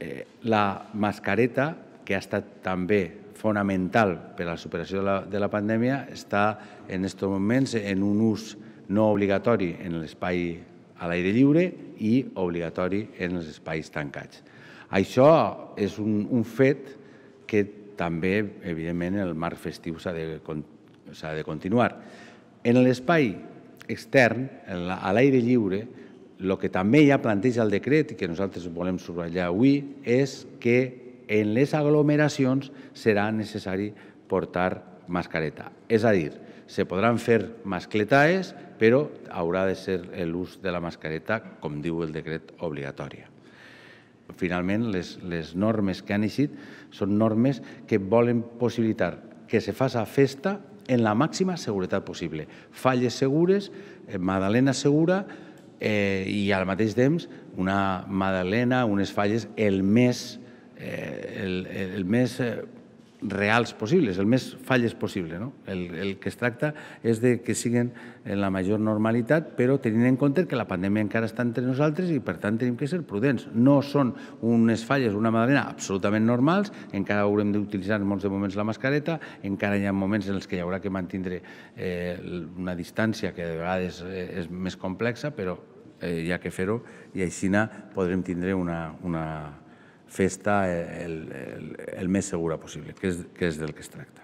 eh, la mascareta, que ha estat també fonamental per a la superació de la, de la pandèmia, està en aquests moments en un ús no obligatori en l'espai a l'aire lliure i obligatori en els espais tancats. Això és un, un fet que també, evidentment, el marc festiu s'ha de, de continuar. En l'espai extern, a l'aire lliure, el que també ja planteja el decret i que nosaltres volem subratllar avui és que en les aglomeracions serà necessari portar mascareta. És a dir, se podran fer mascletaes, però haurà de ser l'ús de la mascareta, com diu el decret, obligatòria. Finalment, les, les normes que han eixit són normes que volen possibilitar que se faça festa en la màxima seguretat possible. Falles segures, eh, Madalena segura, eh, i al mateix temps una madalena, unes falles el més, eh, el, el més eh, reals possibles, el més falles possible. No? El, el que es tracta és de que siguin en la major normalitat, però tenint en compte que la pandèmia encara està entre nosaltres i, per tant, tenim que ser prudents. No són unes falles, una madalena absolutament normals, encara haurem d'utilitzar en molts de moments la mascareta, encara hi ha moments en els que hi haurà que mantindre eh, una distància que de vegades és, eh, és més complexa, però eh, hi ha que fer-ho, i així podrem tindre una, una festa el, el, el més segura possible, que és, que és del que es tracta.